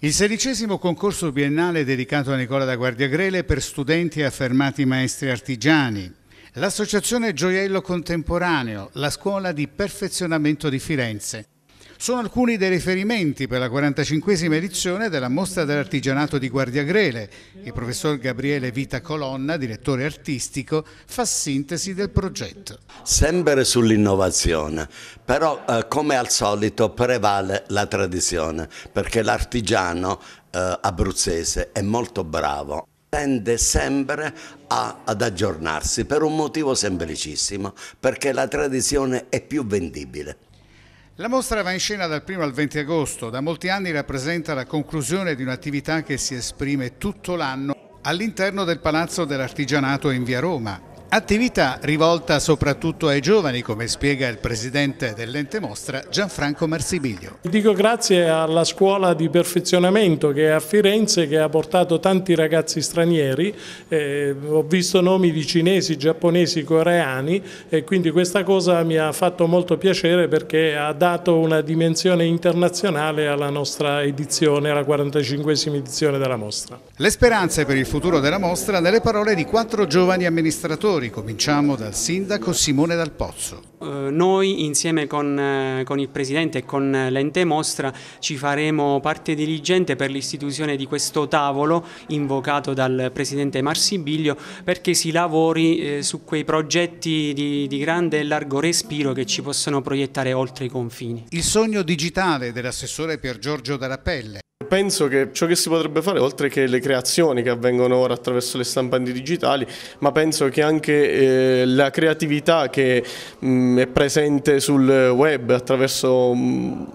Il sedicesimo concorso biennale dedicato a Nicola da Guardiagrele per studenti e affermati maestri artigiani, l'Associazione Gioiello Contemporaneo, la Scuola di Perfezionamento di Firenze sono alcuni dei riferimenti per la 45esima edizione della Mostra dell'Artigianato di Guardiagrele. Il professor Gabriele Vita Colonna, direttore artistico, fa sintesi del progetto. Sempre sull'innovazione, però eh, come al solito prevale la tradizione, perché l'artigiano eh, abruzzese è molto bravo tende sempre a, ad aggiornarsi per un motivo semplicissimo, perché la tradizione è più vendibile. La mostra va in scena dal 1 al 20 agosto, da molti anni rappresenta la conclusione di un'attività che si esprime tutto l'anno all'interno del Palazzo dell'Artigianato in via Roma, Attività rivolta soprattutto ai giovani, come spiega il presidente dell'ente mostra Gianfranco Marsibiglio. Dico grazie alla scuola di perfezionamento che è a Firenze che ha portato tanti ragazzi stranieri, eh, ho visto nomi di cinesi, giapponesi, coreani e quindi questa cosa mi ha fatto molto piacere perché ha dato una dimensione internazionale alla nostra edizione, alla 45 edizione della mostra. Le speranze per il futuro della mostra nelle parole di quattro giovani amministratori territori. Cominciamo dal sindaco Simone Dal Pozzo. Eh, noi insieme con, eh, con, il Presidente e con eh, l'ente mostra ci faremo parte diligente per l'istituzione di questo tavolo invocato dal Presidente Marsibiglio perché si lavori su quei progetti di, di grande e largo respiro che ci possono proiettare oltre i confini. Il sogno digitale dell'assessore Pier Giorgio Darapelle penso che ciò che si potrebbe fare, oltre che le creazioni che avvengono ora attraverso le stampanti digitali, ma penso che anche eh, la creatività che mh, mm, è presente sul web attraverso mh, mm,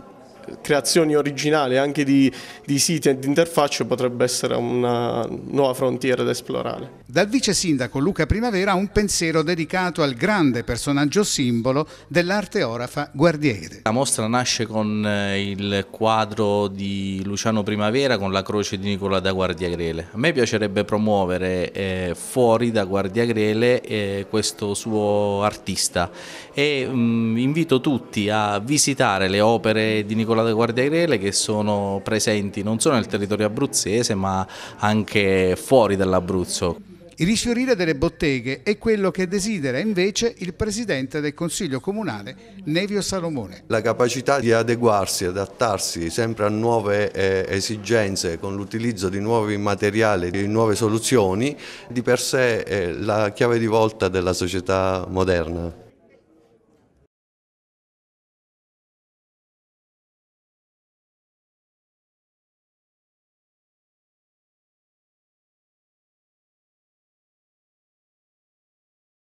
creazioni originali anche di, di siti e di interfacce potrebbe essere una nuova frontiera da esplorare. Dal vice sindaco Luca Primavera un pensiero dedicato al grande personaggio simbolo dell'arte orafa Guardiere. La mostra nasce con eh, il quadro di Luciano Primavera con la croce di Nicola da Guardiagrele. A me piacerebbe promuovere eh, fuori da Guardiagrele eh, questo suo artista e mh, mm, invito tutti a visitare le opere di Nicola particolare Guardia Irele che sono presenti non solo nel territorio abruzzese ma anche fuori dall'Abruzzo. Il rifiorire delle botteghe è quello che desidera invece il Presidente del Consiglio Comunale Nevio Salomone. La capacità di adeguarsi, adattarsi sempre a nuove eh, esigenze con l'utilizzo di nuovi materiali, di nuove soluzioni, di per sé è la chiave di volta della società moderna.